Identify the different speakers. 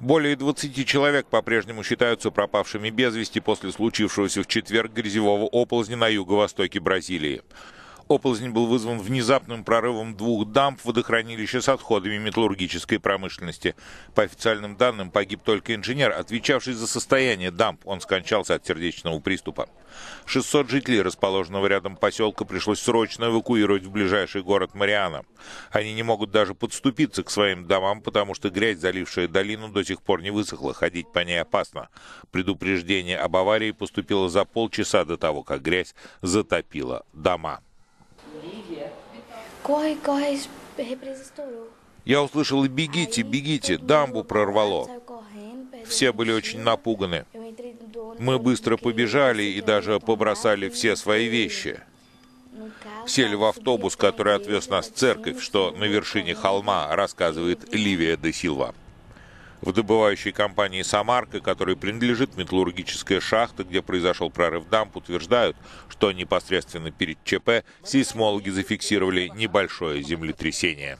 Speaker 1: Более 20 человек по-прежнему считаются пропавшими без вести после случившегося в четверг грязевого оползня на юго-востоке Бразилии. Оползень был вызван внезапным прорывом двух дамб водохранилища с отходами металлургической промышленности. По официальным данным, погиб только инженер, отвечавший за состояние дамб. Он скончался от сердечного приступа. 600 жителей расположенного рядом поселка пришлось срочно эвакуировать в ближайший город Мариана. Они не могут даже подступиться к своим домам, потому что грязь, залившая долину, до сих пор не высохла. Ходить по ней опасно. Предупреждение об аварии поступило за полчаса до того, как грязь затопила дома. Я услышал «бегите, бегите», дамбу прорвало. Все были очень напуганы. Мы быстро побежали и даже побросали все свои вещи. Ну Сели в автобус, который отвез нас в церковь, что на вершине холма, рассказывает Ливия де Силва в добывающей компании «Самарка», которой принадлежит металлургическая шахта, где произошел прорыв дамп, утверждают, что непосредственно перед ЧП сейсмологи зафиксировали небольшое землетрясение.